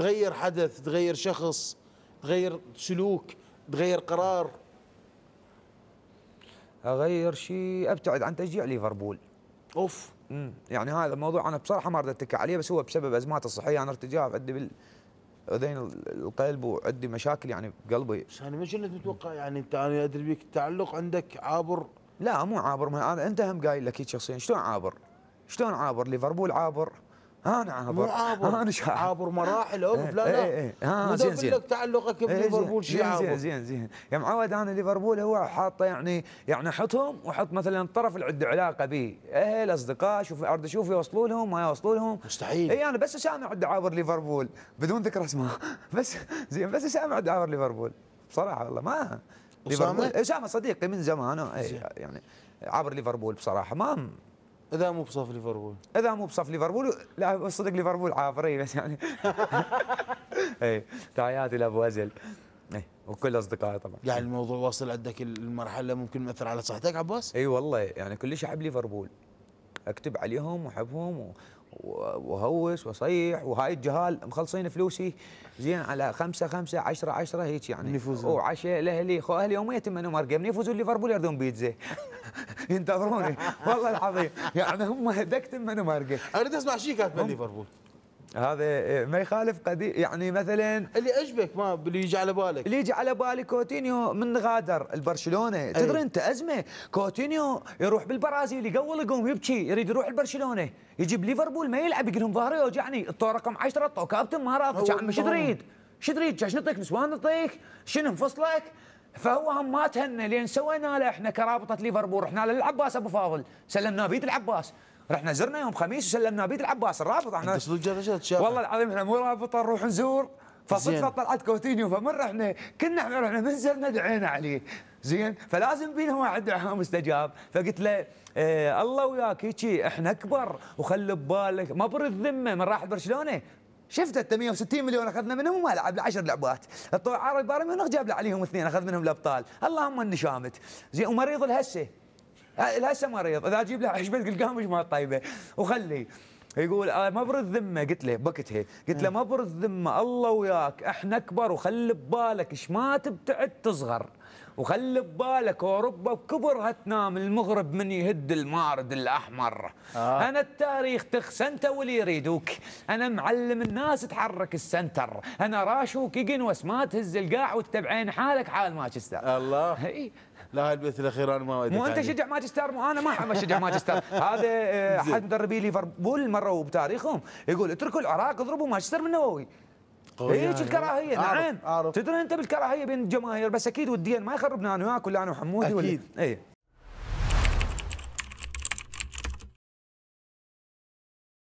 تغير حدث تغير شخص تغير سلوك تغير قرار اغير شيء ابتعد عن تشجيع ليفربول اوف امم يعني هذا الموضوع انا بصراحه ما اريد اتكى عليه بس هو بسبب ازمات الصحيه انا ارتجاف عندي بال اذين القلب وعندي مشاكل يعني بقلبي يعني ما انت متوقع يعني انت انا ادري بيك التعلق عندك عابر لا مو عابر ما انا انت هم قايل لك شخصيا شلون عابر؟ شلون عابر؟ ليفربول عابر انا عابر مو عابر انا شعب. عابر مراحل عرف لا إيه، لا ايه اي زين زين لك تعلقك إيه، بليفربول شي زين زين زين زين يا معود انا ليفربول هو حاطه يعني يعني احطهم واحط مثلا الطرف اللي عنده علاقه به اهل اصدقاء شوف ارد اشوف يوصلوا لهم ما يوصلوا لهم مستحيل اي انا بس اسامع عند عابر ليفربول بدون ذكر اسماء بس زين بس اسامع عند عابر ليفربول بصراحه والله ما ليفربول اسامه صديقي من زمان إيه، يعني عابر ليفربول بصراحه ما اذا مو بصف ليفربول اذا مو بصف ليفربول لا صدق ليفربول عافري بس يعني اي تحياتي لابو ازل اي وكل اصدقائي طبعا يعني الموضوع واصل عندك المرحله ممكن مأثر على صحتك عباس؟ اي والله يعني كلش احب ليفربول اكتب عليهم واحبهم وهوس وصيح وهاي الجهال مخلصين فلوسي زين على خمسة خمسة عشرة عشرة هيك يعني يفوزون وعشاء لاهلي خو اهلي يوميا من مرقم يفوزون ليفربول يردون بيتزا ينتظروني والله العظيم يعني هم دكتم من مرقم اريد اسمع شيء كاتب ليفربول هذا آه، ما يخالف قديم يعني مثلا اللي عجبك ما اللي يجي على بالك اللي يجي على بالي كوتينيو من غادر البرشلونه تدري انت ازمه كوتينيو يروح بالبرازيل يقول يقوم يبكي يريد يروح البرشلونه يجيب ليفربول ما يلعب يقول لهم ظهري يوجعني يعني الطور رقم 10 الطو كابتن ما رافض عمي شو تريد؟ شو تريد؟ شنو نطيك نسوان نطيك؟ شنو نفصلك؟ فهو هم ما تهنى لان سوينا له احنا كرابطه ليفربول رحنا للعباس ابو فاضل سلمناه بيد العباس رحنا زرنا يوم خميس وسلمنا بيت العباس الرابط احنا والله العظيم احنا مو رابطه نروح نزور فصدفه طلعت كوتينيو فمن احنا كنا احنا رحنا من زرنا دعينا عليه زين فلازم بينا واحد دعاء مستجاب فقلت له اه الله وياك هيجي احنا اكبر وخلي ببالك ما بر الذمه من راح برشلونه شفت انت 160 مليون اخذنا منهم وما لعب 10 لعبات، الطوع عربي بايرن ميونخ جاب عليهم اثنين اخذ منهم الابطال، اللهم اني شامت، زين ومريض الهسه هسه مريض اذا اجيب له عشبه قلقام ايش ما طيبه وخليه يقول آه، ما برد ذمه قلت له بكتها قلت له ما برد ذمه الله وياك احنا اكبر وخلي ببالك ايش ما تبتعد تصغر وخلي ببالك اوروبا بكبرها تنام المغرب من يهد المارد الاحمر آه. انا التاريخ تخس انت واللي يريدوك انا معلم الناس تحرك السنتر انا راشو كيجن واسما تهز القاع وتتبعين حالك حال مانشستر الله لا البيت الاخير انا ما مو انت شجع مانشستر مو انا ما اشجع مانشستر هذا آه، احد مدربي ليفربول مروا بتاريخهم يقول اتركوا العراق اضربوا مانشستر من نووي طيب. هيك الكراهيه نعم تدري انت بالكراهيه بين الجماهير بس اكيد وديا ما يخربنا انا وياك ولا انا وحمودي اكيد ولا... ايه